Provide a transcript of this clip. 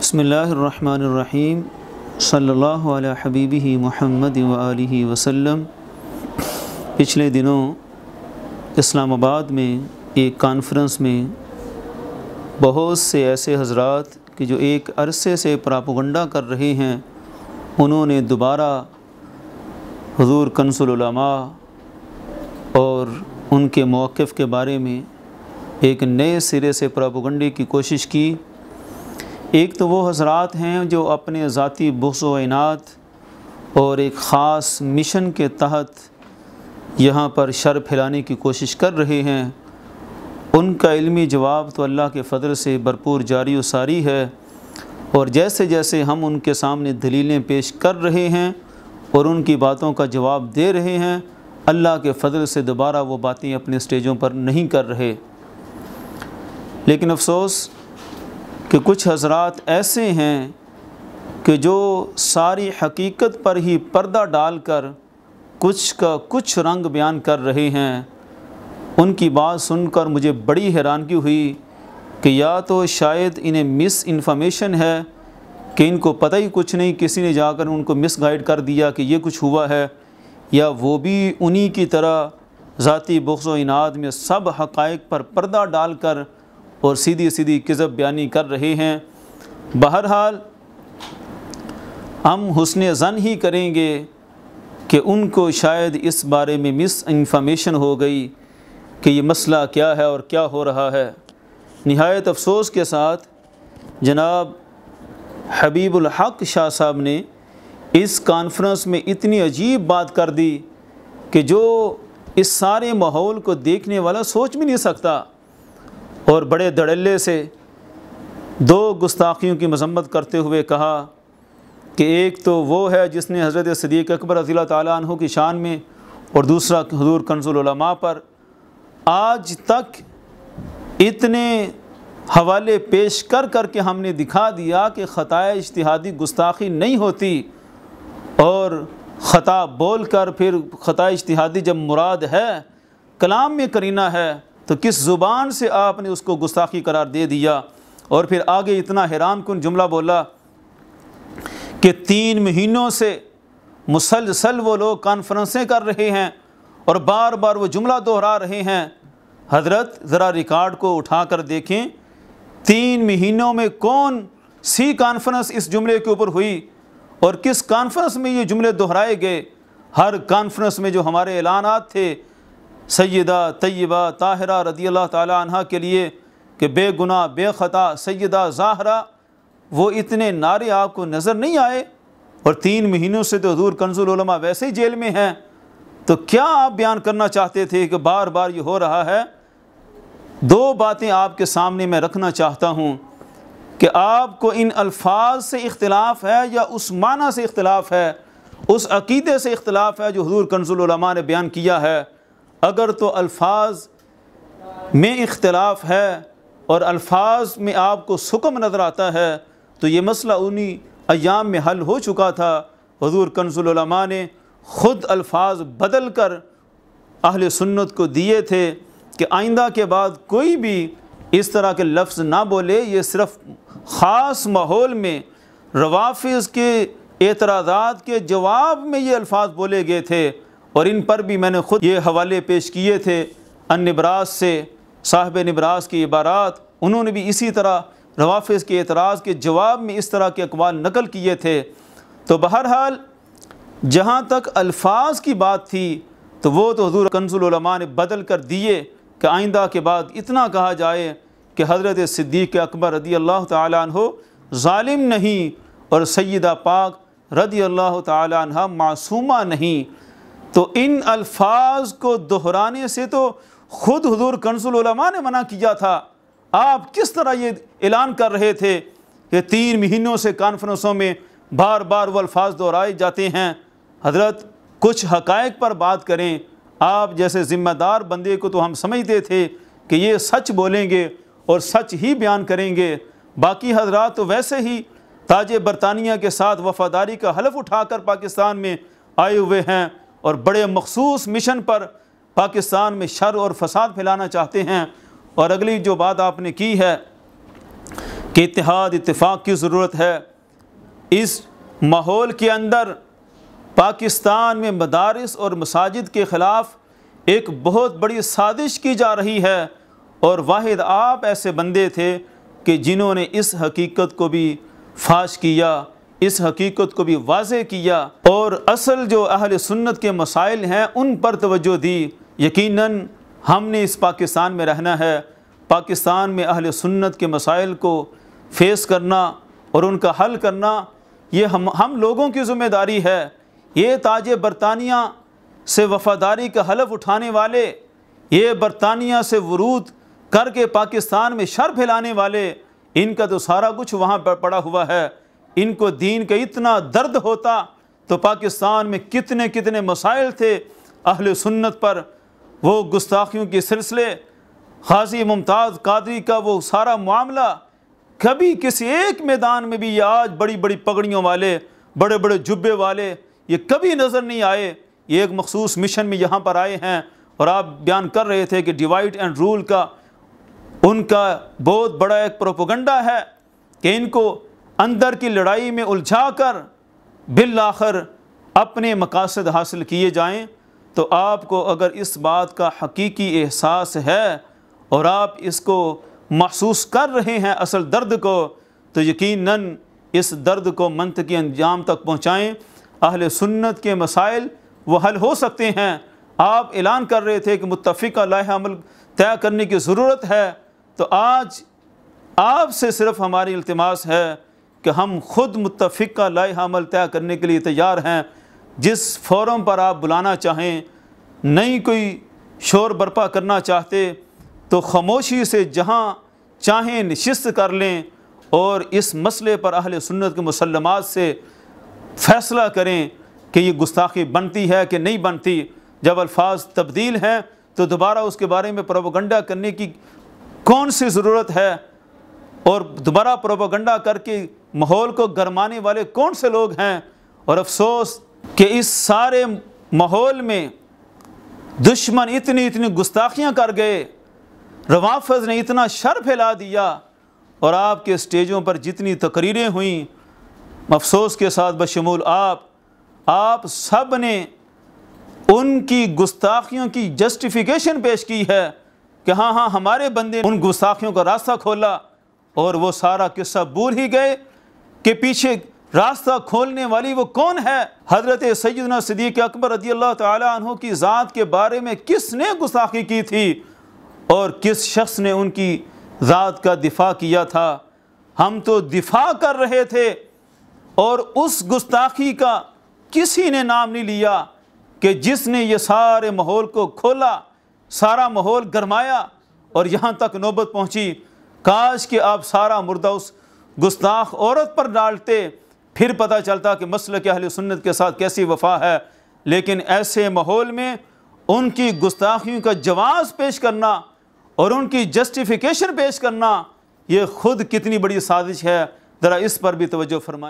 बसमीम सल्ला हबीबी महमद वाली वसम पिछले दिनों इस्लामाबाद में एक कॉन्फ्रेंस में बहुत से ऐसे हजरत कि जो एक अरसे से प्रापगंडा कर रहे हैं उन्होंने दोबारा हजूर कंसलमा और उनके मौक़ के बारे में एक नए सिरे से प्रापगंडे की कोशिश की एक तो वो हजरात हैं जो अपने ज़ाती बस वनात और एक ख़ास मिशन के तहत यहाँ पर शर फैलाने की कोशिश कर रहे हैं उनका इल्मी जवाब तो अल्लाह के फदर से भरपूर जारी व सारी है और जैसे जैसे हम उनके सामने दलीलें पेश कर रहे हैं और उनकी बातों का जवाब दे रहे हैं अल्लाह के फदर से दोबारा वो बातें अपने स्टेजों पर नहीं कर रहे लेकिन अफसोस कि कुछ हजरात ऐसे हैं कि जो सारी हकीकत पर ही पर्दा डालकर कुछ का कुछ रंग बयान कर रहे हैं उनकी बात सुनकर मुझे बड़ी हैरानगी हुई कि या तो शायद इन्हें मिस इन्फॉर्मेशन है कि इनको पता ही कुछ नहीं किसी ने जाकर उनको मिस गाइड कर दिया कि ये कुछ हुआ है या वो भी उन्हीं की तरह ज़ाती बख्स व इनाद में सब हक़ पर पर्दा डालकर और सीधी सीधी किज़ब बयानी कर रहे हैं बहरहाल हम हुसन ज़न ही करेंगे कि उनको शायद इस बारे में मिस इन्फॉर्मेशन हो गई कि ये मसला क्या है और क्या हो रहा है नहायत अफसोस के साथ जनाब हबीबुल हक शाह साहब ने इस कॉन्फ्रेंस में इतनी अजीब बात कर दी कि जो इस सारे माहौल को देखने वाला सोच भी नहीं सकता और बड़े धड़ल्ले से दो गुस्ताखियों की मजम्मत करते हुए कहा कि एक तो वो है जिसने हज़रत सदीक अकबर रजील तु की शान में और दूसरा हजूर कंजुलमा पर आज तक इतने हवाले पेश कर कर के हमने दिखा दिया कि ख़ाए इश्तहादी गुस्ताखी नहीं होती और ख़ता बोल कर फिर ख़ा इश्तहादी जब मुराद है कलाम में करीना है तो किस ज़ुबान से आपने उसको गुस्ताखी करार दे दिया और फिर आगे इतना हैरान कन जुमला बोला कि तीन महीनों से मुसलसल वो लोग कॉन्फ्रेंसें कर रहे हैं और बार बार वो जुमला दोहरा रहे हैं हजरत ज़रा रिकॉर्ड को उठा कर देखें तीन महीनों में कौन सी कॉन्फ्रेंस इस जुमले के ऊपर हुई और किस कॉन्फ्रेंस में ये जुमले दोहराए गए हर कॉन्फ्रेंस में जो हमारे ऐलान थे सैदा तय्यबा ताहरा रदी अल्लाह तह के लिए कि बेगुना बेखता सैदा ज़ाहरा वो इतने नारे आपको नज़र नहीं आए और तीन महीनों से तो हजूर कंजुलमा वैसे ही जेल में हैं तो क्या आप बयान करना चाहते थे कि बार बार ये हो रहा है दो बातें आपके सामने मैं रखना चाहता हूँ कि आपको इन अल्फाज से इख्तलाफ है या उस माना से इख्तलाफ है उस अकीदे से इख्तलाफ है जो हजूर कंजुलमा ने बयान किया है अगर तो अल्फाज में इख्तलाफ है और अल्फाज में आपको सुकम नज़र आता है तो ये मसला उन्हीं अयाम में हल हो चुका था हजूर कन्जुलमा ने ख़ुद अल्फाज बदल कर अहल सुन्नत को दिए थे कि आइंदा के बाद कोई भी इस तरह के लफ्ज़ ना बोले ये सिर्फ़ ख़ास माहौल में रवाफ़ के एतराज़ात के जवाब में ये अल्फाज बोले गए थे और इन पर भी मैंने ख़ुद ये हवाले पेश किए थे अन नबराज से साहब नबराज की इबारात उन्होंने भी इसी तरह रवाफ़ के एतराज़ के जवाब में इस तरह के अकवाल नकल किए थे तो बहरहाल जहाँ तक अल्फाज की बात थी तो वो तो हजूर कन्सुलमा ने बदल कर दिए कि आइंदा के बाद इतना कहा जाए कि हज़रत सिद्दीक़ अकबर रदी अल्लाह तालिम नहीं और सैदा पाक रदी अल्लाह तहा मासूमा नहीं तो इन अल्फाज को दोहराने से तो ख़ुद हजूर कंसुलमा ने मना किया था आप किस तरह ये ऐलान कर रहे थे कि तीन महीनों से कॉन्फ्रेंसों में बार बार वो अल्फाज दोहराए जाते हैं हजरत कुछ हकायक पर बात करें आप जैसे ज़िम्मेदार बंदे को तो हम समझते थे कि ये सच बोलेंगे और सच ही बयान करेंगे बाकी हजरात तो वैसे ही ताज बरतानिया के साथ वफादारी का हलफ उठाकर पाकिस्तान में आए हुए हैं और बड़े मखसूस मिशन पर पाकिस्तान में शर और फसाद फैलाना चाहते हैं और अगली जो बात आपने की है कि इतिहाद इतफाक़ की ज़रूरत है इस माहौल के अंदर पाकिस्तान में मदारस और मसाजिद के ख़िलाफ़ एक बहुत बड़ी साजिश की जा रही है और वाहिद आप ऐसे बंदे थे कि जिन्होंने इस हकीकत को भी फाश किया इस हकीकत को भी वाज किया और असल जो अहल सुन्नत के मसाइल हैं उन पर तोज्जो दी यकीनन हमने इस पाकिस्तान में रहना है पाकिस्तान में अहल सुन्नत के मसाइल को फेस करना और उनका हल करना ये हम हम लोगों की ज़िम्मेदारी है ये ताज बरतानिया से वफ़ादारी का हलफ उठाने वाले ये बरतानिया से वरूद करके पाकिस्तान में शर फैलाने वाले इनका तो सारा कुछ वहाँ पर पड़ा हुआ है इनको दीन का इतना दर्द होता तो पाकिस्तान में कितने कितने मसाइल थे अहल सुन्नत पर वो गुस्ताखियों के सिलसिले गाजी मुमताज़ कादरी का वो सारा मामला कभी किसी एक मैदान में भी ये आज बड़ी बड़ी पगड़ियों वाले बड़े बड़े जुब्बे वाले ये कभी नज़र नहीं आए ये एक मखसूस मिशन में यहाँ पर आए हैं और आप बयान कर रहे थे कि डिवाइड एंड रूल का उनका बहुत बड़ा एक प्रोपोगंडा है कि इनको अंदर की लड़ाई में उलझा कर बिल आखिर अपने मकासद हासिल किए जाएँ तो आपको अगर इस बात का हकीकी एहसास है और आप इसको महसूस कर रहे हैं असल दर्द को तो यकीनन इस दर्द को मंत के अंजाम तक पहुँचाएँ अहल सुन्नत के मसाइल वह हल हो सकते हैं आप ऐलान कर रहे थे कि मुतफ़ा लाहमल तय करने की ज़रूरत है तो आज आपसे सिर्फ़ हमारी अल्तमास है कि हम खुद मुतफ़ का लाए हमल तय करने के लिए तैयार हैं जिस फोरम पर आप बुलाना चाहें नई कोई शोर बर्पा करना चाहते तो खामोशी से जहाँ चाहें नशस्त कर लें और इस मसले पर अहल सुन्नत के मुसलमत से फ़ैसला करें कि ये गुस्ताखी बनती है कि नहीं बनती जब अल्फाज तब्दील हैं तो दोबारा उसके बारे में प्रोपोगंडा करने की कौन सी ज़रूरत है और दोबारा प्रोपोगंडा करके माहौल को गरमाने वाले कौन से लोग हैं और अफसोस कि इस सारे माहौल में दुश्मन इतनी इतनी गुस्ताखियाँ कर गए रवाफज ने इतना शर फैला दिया और आपके स्टेजों पर जितनी तकरीरें हुई अफसोस के साथ बशमूल आप आप सब ने उनकी गुस्ताखियों की जस्टिफिकेशन पेश की है कि हाँ हाँ हमारे बंदे उन गुस्ताखियों का रास्ता खोला और वो सारा किस्सा भूल ही गए के पीछे रास्ता खोलने वाली वो कौन है हजरत सैदना सदीक अकबर रदी अल्लाह तहों की ज़ात के बारे में किसने गुस्ाखी की थी और किस शख्स ने उनकी ज़ात का दिफा किया था हम तो दिफा कर रहे थे और उस गुस्ताखी का किसी ने नाम नहीं लिया कि जिसने ये सारे माहौल को खोला सारा माहौल गरमाया और यहाँ तक नौबत पहुँची काश कि आप सारा मुर्दा उस गुस्ताख औरत पर डालते फिर पता चलता कि मसल के अहल सुन्नत के साथ कैसी वफा है लेकिन ऐसे माहौल में उनकी गुस्ताखियों का जवाब पेश करना और उनकी जस्टिफिकेशन पेश करना ये खुद कितनी बड़ी साजिश है ज़रा इस पर भी तोज्जो फरमाएँ